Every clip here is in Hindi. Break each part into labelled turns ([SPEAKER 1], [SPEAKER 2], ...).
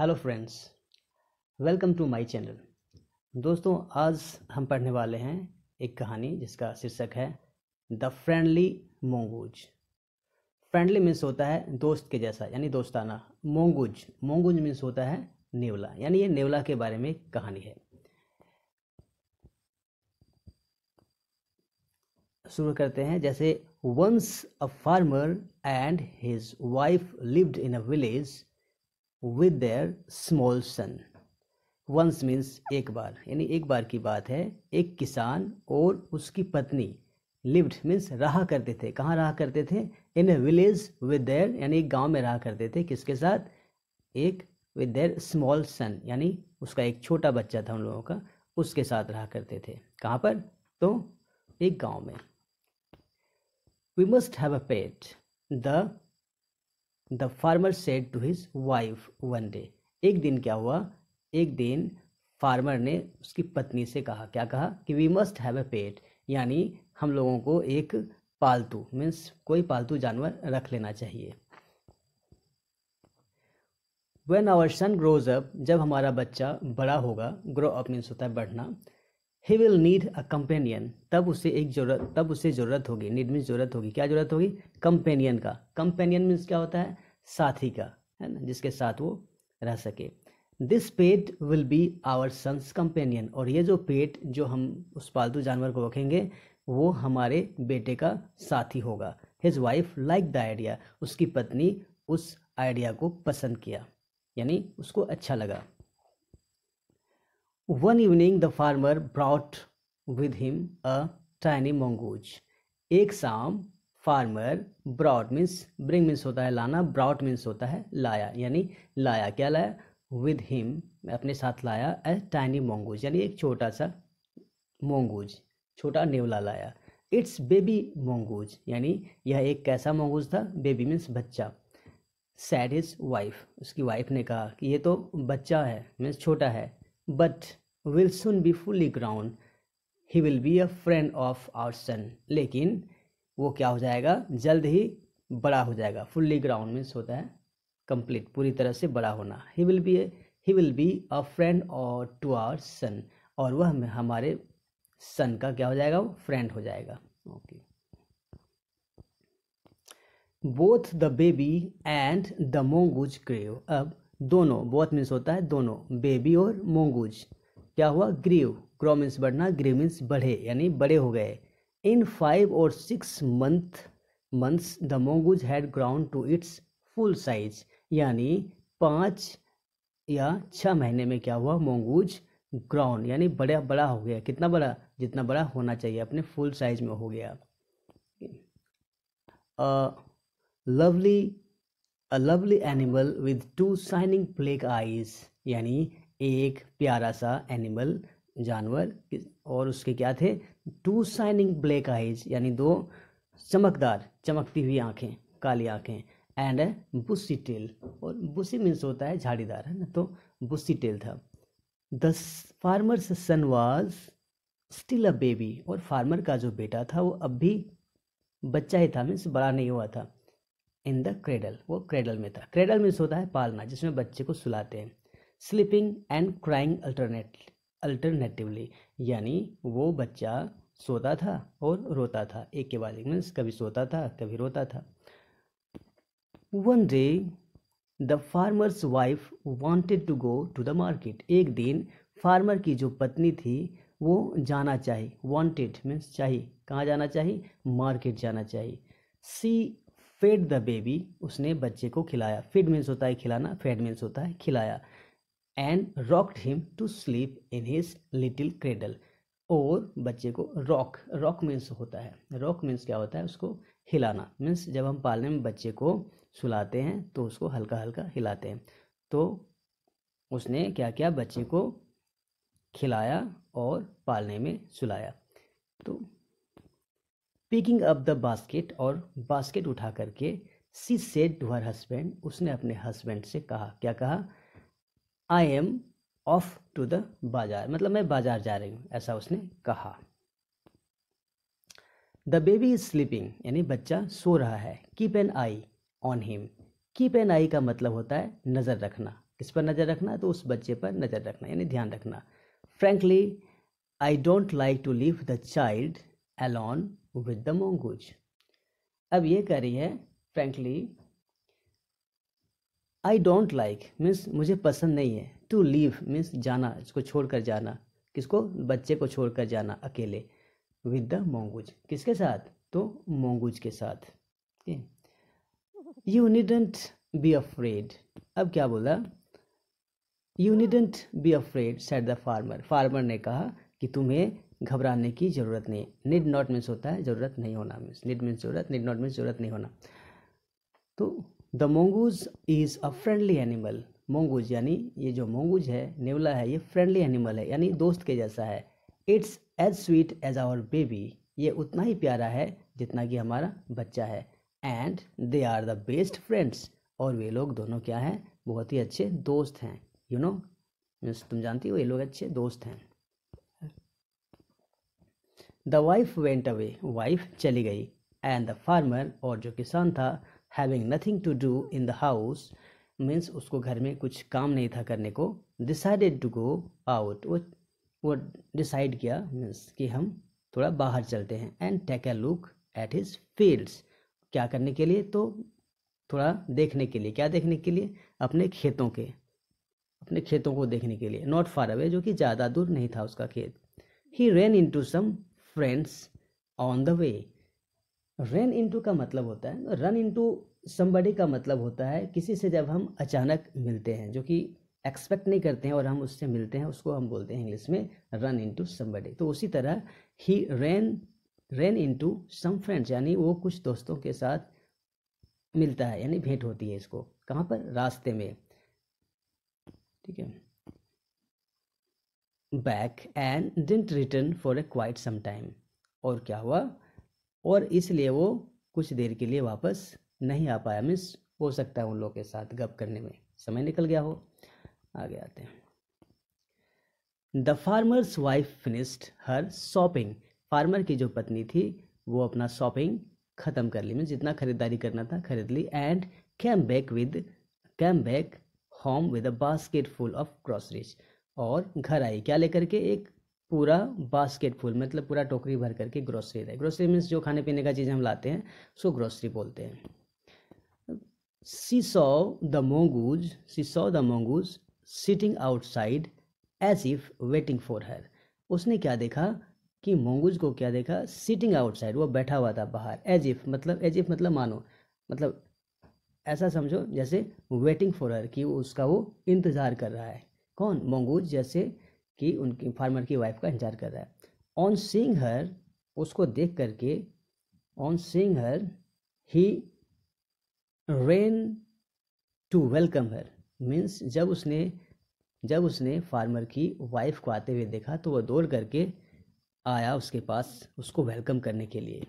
[SPEAKER 1] Hello friends welcome to my channel दोस्तों आज हम पढ़ने वाले हैं एक कहानी जिसका शीर्षक है the friendly mongoose friendly means होता है दोस्त के जैसा यानी दोस्ताना मोंगूज मोंगूज मीन्स होता है नेवला यानी ये नेवला के बारे में कहानी है शुरू करते हैं जैसे once a farmer and his wife lived in a village with their small son once means एक बार यानी एक बार की बात है एक किसान और उसकी पत्नी लिव्ड मीन्स रहा करते थे कहाँ रहा करते थे in a village with their यानी एक गांव में रहा करते थे किसके साथ एक विद देयर स्मॉल सन यानी उसका एक छोटा बच्चा था उन लोगों का उसके साथ रहा करते थे कहाँ पर तो एक गांव में we must have a pet the the farmer said to his wife one day एक दिन क्या हुआ एक दिन फार्मर ने उसकी पत्नी से कहा क्या कहा कि we must have a pet यानी हम लोगों को एक पालतू मीन्स कोई पालतू जानवर रख लेना चाहिए when our son grows up जब हमारा बच्चा बड़ा होगा ग्रो अप मीन्स होता है बढ़ना he will need a companion तब उसे एक जरूरत तब उसे ज़रूरत होगी नीड मीन्स ज़रूरत होगी क्या ज़रूरत होगी कंपेनियन का कंपेनियन मीन्स क्या होता है साथी का है ना जिसके साथ वो रह सके this pet will be our son's companion और ये जो पेट जो हम उस पालतू जानवर को रखेंगे वो हमारे बेटे का साथी होगा his wife like the idea उसकी पत्नी उस आइडिया को पसंद किया यानी उसको अच्छा लगा One evening, the farmer brought with him a tiny mongoose. एक शाम farmer brought means bring means होता है लाना ब्रॉट मीन्स होता है लाया यानी लाया क्या लाया विद हिम अपने साथ लाया ए टाइनी मोंगूज यानी एक छोटा सा मोंगूज छोटा नेवला लाया इट्स बेबी मोंगूज यानी यह एक कैसा मोंगूज था बेबी मीन्स बच्चा सैड इज वाइफ उसकी वाइफ ने कहा कि ये तो बच्चा है मीन्स छोटा है but will soon be fully grown he will be a friend of our son लेकिन वो क्या हो जाएगा जल्द ही बड़ा हो जाएगा फुल्ली ग्राउंड मीन्स होता है कंप्लीट पूरी तरह से बड़ा होना he will be he will be a friend और टू आवर सन और वह हमारे सन का क्या हो जाएगा वो फ्रेंड हो जाएगा okay both the baby and the mongoose grew अब दोनों बोथ मीन्स होता है दोनों बेबी और मोंगूज क्या हुआ ग्रीव ग्रो मीन्स बढ़ना ग्रीव मीन्स बढ़े यानी बड़े हो गए इन फाइव और six month months the mongoose had grown to its full size यानी पाँच या छः महीने में क्या हुआ मोंगूज ग्राउंड यानी बड़ा बड़ा हो गया कितना बड़ा जितना बड़ा होना चाहिए अपने फुल साइज में हो गया lovely a lovely animal with two shining black eyes यानी एक प्यारा सा एनिमल जानवर और उसके क्या थे टू शाइनिंग ब्लैक आईज यानी दो चमकदार चमकती हुई आंखें काली आंखें एंड बुसी टेल और बुसी मीन्स होता है झाड़ीदार है ना तो बुसी टेल था the farmer's son was still a baby और फार्मर का जो बेटा था वो अब भी बच्चा ही था मीन्स बड़ा नहीं हुआ था इन द क्रेडल वो क्रेडल में था क्रेडल मीन्स होता है पालना जिसमें बच्चे को सुलाते हैं sleeping and crying alternate alternatively यानी वो बच्चा सोता था और रोता था एक के बाद एक मीन्स कभी सोता था कभी रोता था one day the farmer's wife wanted to go to the market एक दिन फार्मर की जो पत्नी थी वो जाना चाहिए वॉन्टेड मीन्स चाहिए कहाँ जाना चाहिए मार्केट जाना चाहिए सी फेड द बेबी उसने बच्चे को खिलाया फीड मीन्स होता है खिलाना फेड मीन्स होता है खिलाया and rocked him to sleep in his little cradle और बच्चे को रॉक रॉक मीन्स होता है रॉक मीन्स क्या होता है उसको हिलाना मीन्स जब हम पालने में बच्चे को सुलाते हैं तो उसको हल्का हल्का हिलाते हैं तो उसने क्या किया बच्चे को खिलाया और पालने में सुलाया तो पिकिंग अप द बास्केट और बास्केट उठा करके she said to her husband उसने अपने हस्बैंड से कहा क्या कहा I am off to the bazaar मतलब मैं बाजार जा रही हूँ ऐसा उसने कहा द बेबी इज स्लीपिंग यानी बच्चा सो रहा है keep an eye on him keep an eye का मतलब होता है नज़र रखना किस पर नज़र रखना तो उस बच्चे पर नज़र रखना यानी ध्यान रखना frankly I don't like to leave the child alone with the mongoose अब ये कह रही है frankly I don't like means मुझे पसंद नहीं है टू लीव मीन्स जाना इसको छोड़ कर जाना किसको बच्चे को छोड़ कर जाना अकेले विद द मोंगूज किसके साथ तो मोंगूज के साथ यू नीडेंट बी अफ्रेड अब क्या बोला you needn't be afraid said the farmer farmer ने कहा कि तुम्हें घबराने की ज़रूरत नहीं नीड नॉट मीन्स होता है ज़रूरत नहीं होना मीन्स नीड मीन्स ज़रूरत नीड नॉट मीन्स ज़रूरत नहीं होना तो the mongoose is a friendly animal mongoose यानी ये जो मोंगूज है नेवला है ये फ्रेंडली एनिमल है यानी दोस्त के जैसा है it's as sweet as our baby ये उतना ही प्यारा है जितना कि हमारा बच्चा है and they are the best friends और वे लोग दोनों क्या हैं बहुत ही अच्छे दोस्त हैं यू you नो know? तुम जानती हो ये लोग अच्छे दोस्त हैं the wife went away wife चली गई एंड द फार्मर और जो किसान था having nothing to do in the house means उसको घर में कुछ काम नहीं था करने को डिसाइडेड टू गो आउट वो वो डिसाइड किया मीन्स कि हम थोड़ा बाहर चलते हैं and take a look at his fields क्या करने के लिए तो थोड़ा देखने के लिए क्या देखने के लिए अपने खेतों के अपने खेतों को देखने के लिए नॉट फार अवे जो कि ज़्यादा दूर नहीं था उसका खेत ही ran into some friends on the way run into का मतलब होता है रन इनटू समबडी का मतलब होता है किसी से जब हम अचानक मिलते हैं जो कि एक्सपेक्ट नहीं करते हैं और हम उससे मिलते हैं उसको हम बोलते हैं इंग्लिश में रन इनटू समबडी तो उसी तरह ही run run into some friends यानी वो कुछ दोस्तों के साथ मिलता है यानी भेंट होती है इसको कहाँ पर रास्ते में ठीक है back and didn't return for a quite some time और क्या हुआ और इसलिए वो कुछ देर के लिए वापस नहीं आ पाया मिस हो सकता है उन लोगों के साथ गप करने में समय निकल गया हो आगे आते हैं the farmer's wife finished her shopping farmer की जो पत्नी थी वो अपना शॉपिंग ख़त्म कर ली मैं जितना खरीदारी करना था खरीद ली and came back with came back home with a basket full of groceries और घर आई क्या लेकर के एक पूरा बास्केट फुल मतलब पूरा टोकरी भर करके ग्रोसरी लाए ग्रोसरी मीन्स जो खाने पीने का चीज़ हम लाते हैं सो ग्रोसरी बोलते हैं she saw the mongoose she saw the mongoose sitting outside as if waiting for her उसने क्या देखा कि मोंगूज को क्या देखा सिटिंग आउटसाइड वो बैठा हुआ था बाहर एज इफ मतलब एज इफ मतलब मानो मतलब ऐसा समझो जैसे वेटिंग फॉर हर कि उसका वो इंतज़ार कर रहा है कौन मंगूज जैसे कि उनकी फार्मर की वाइफ का इंतजार कर रहा है ऑन सींग हर उसको देख करके on seeing her he ran to welcome her means जब उसने जब उसने फार्मर की वाइफ को आते हुए देखा तो वह दौड़ करके आया उसके पास उसको वेलकम करने के लिए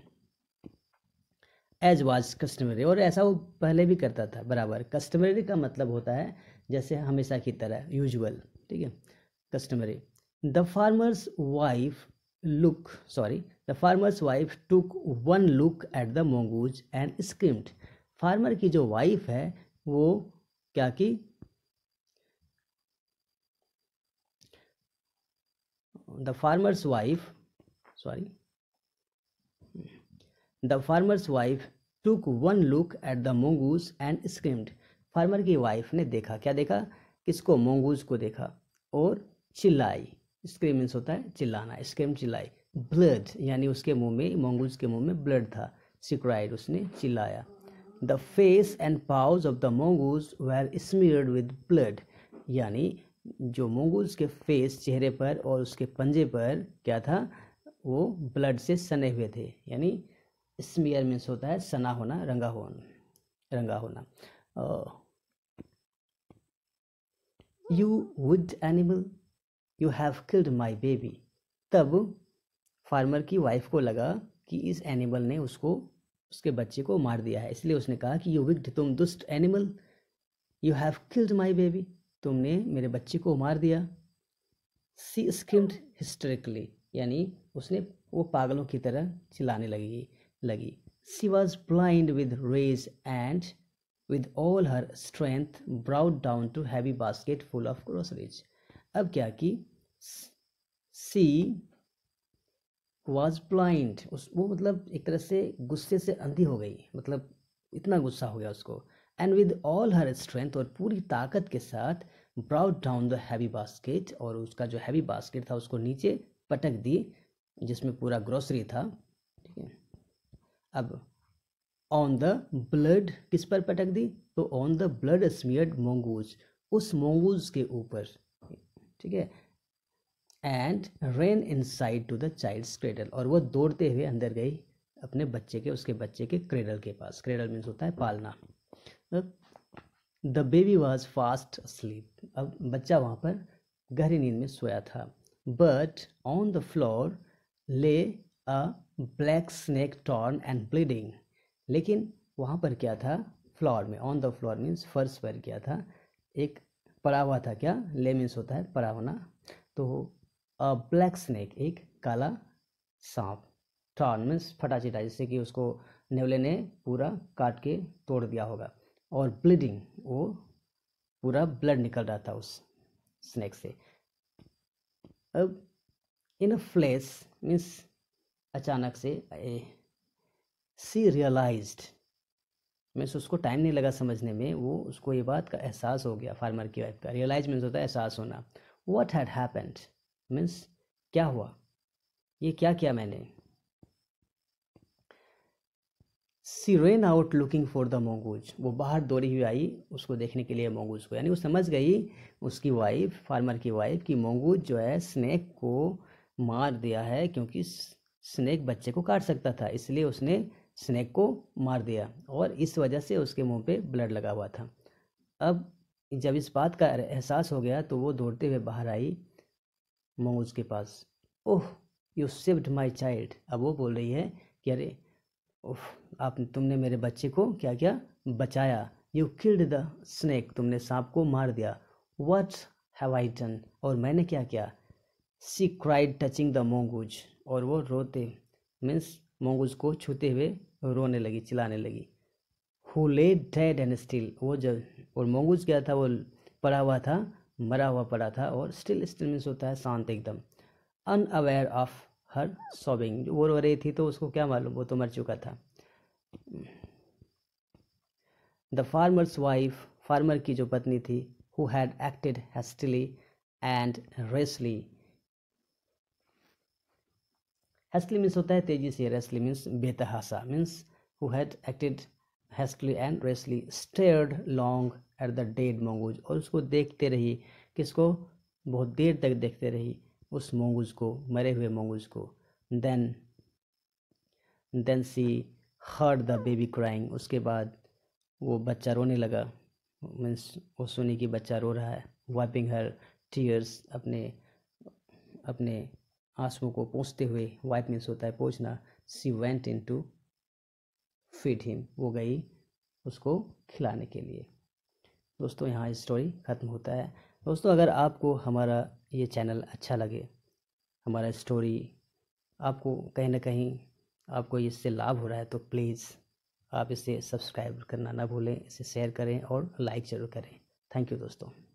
[SPEAKER 1] एज वाज कस्टमरी और ऐसा वो पहले भी करता था बराबर कस्टमरी का मतलब होता है जैसे हमेशा की तरह यूजुअल ठीक है customary the farmer's wife look sorry the farmer's wife took one look at the mongoose and screamed farmer की जो वाइफ है वो क्या की the farmer's wife sorry the farmer's wife took one look at the mongoose and screamed farmer की वाइफ ने देखा क्या देखा किसको मोंगूज को देखा और चिल्लाई स्क्रीम मीन्स होता है चिल्लाना स्क्रीम चिल्लाई ब्लड यानी उसके मुंह में मोंगूज के मुंह में ब्लड था सिक्राइड उसने चिल्लाया the face and paws of the mongoose were smeared with blood यानी जो मोंगूज के फेस चेहरे पर और उसके पंजे पर क्या था वो ब्लड से सने हुए थे यानी स्मीयर मीन्स होता है सना होना रंगा होना रंगा होना you wicked animal you have killed my baby तब फार्मर की वाइफ को लगा कि इस एनिमल ने उसको उसके बच्चे को मार दिया है इसलिए उसने कहा कि यू विग्ड तुम दुष्ट animal you have killed my baby तुमने मेरे बच्चे को मार दिया सी स्क्रीम्ड हिस्टोरिकली यानी उसने वो पागलों की तरह चिल्लाने लगी लगी she was blind with rage and with all her strength brought down to heavy basket full of groceries अब क्या कि सी वॉज ब्लाइंड उस वो मतलब एक तरह से गुस्से से अंधी हो गई मतलब इतना गुस्सा हो गया उसको and with all her strength और पूरी ताकत के साथ brought down the heavy basket और उसका जो हैवी बास्केट था उसको नीचे पटक दी जिसमें पूरा ग्रोसरी था ठीक है अब ऑन द ब्लड किस पर पटक दी तो on the blood smeared mongoose उस मोंगूज के ऊपर ठीक है and ran inside to the child's cradle और वह दौड़ते हुए अंदर गई अपने बच्चे के उसके बच्चे के क्रेडल के पास क्रेडल मीन्स होता है पालना the baby was fast sleep अब बच्चा वहाँ पर गहरी नींद में सोया था but on the floor lay a black snake torn and bleeding लेकिन वहाँ पर क्या था फ्लोर में ऑन द फ्लोर मीन्स फर्श पर क्या था एक परावा था क्या मीन्स होता है परावना तो अ ब्लैक स्नैक एक काला सांप टॉर्न मीन्स फटा चिटा जिससे कि उसको नेवले ने पूरा काट के तोड़ दिया होगा और ब्लीडिंग वो पूरा ब्लड निकल रहा था उस स्नैक से अब इन फ्लैश मीन्स अचानक से सी रियलाइज्ड मीन्स उसको टाइम नहीं लगा समझने में वो उसको ये बात का एहसास हो गया फार्मर की वाइफ का रियलाइज मीन्स होता है एहसास होना वट हैड हैपेंड मीन्स क्या हुआ ये क्या किया मैंने she ran out looking for the mongoose वो बाहर दौड़ी हुई आई उसको देखने के लिए मोंगूज को यानी वो समझ गई उसकी वाइफ फार्मर की वाइफ की मोंगूज जो है स्नैक को मार दिया है क्योंकि स्नैक बच्चे को काट सकता था इसलिए उसने स्नैक को मार दिया और इस वजह से उसके मुंह पे ब्लड लगा हुआ था अब जब इस बात का एहसास हो गया तो वो दौड़ते हुए बाहर आई मोमोज के पास oh you saved my child अब वो बोल रही है कि अरे ओह आप तुमने मेरे बच्चे को क्या क्या बचाया यू किल्ड द स्नैक तुमने सांप को मार दिया वट हैव आई डन और मैंने क्या किया she cried touching the mongoose और वो रोते मीन्स मोंगूज को छूते हुए रोने लगी चिल्लाने लगी हु ले डेड एंड स्टिल वो जब और मोंगूज क्या था वो पड़ा हुआ था मरा हुआ पड़ा था और स्टिल स्टिल मीन्स होता है शांत एकदम unaware of her sobbing वो रो रही थी तो उसको क्या मालूम वो तो मर चुका था द फार्मर्स वाइफ फार्मर की जो पत्नी थी who had acted hastily and rashly hastily means होता है तेजी से रेस्ली मीन्स बेतहासा मीन्स who had acted hastily and rashly stared long at the dead mongoose और उसको देखते रही किसको बहुत देर तक देखते रही उस मोंगूज को मरे हुए मोंगूज को then then she heard the baby crying उसके बाद वो बच्चा रोने लगा मीन्स वो सुनी कि बच्चा रो रहा है वाइपिंग हर टीयर्स अपने अपने आंसुओं को पोंछते हुए वाइप मीन्स होता है पोंछना she went into feed him वो गई उसको खिलाने के लिए दोस्तों यहाँ स्टोरी ख़त्म होता है दोस्तों अगर आपको हमारा ये चैनल अच्छा लगे हमारा स्टोरी आपको कहीं ना कहीं आपको इससे लाभ हो रहा है तो प्लीज़ आप इसे सब्सक्राइब करना ना भूलें इसे शेयर करें और लाइक ज़रूर करें थैंक यू दोस्तों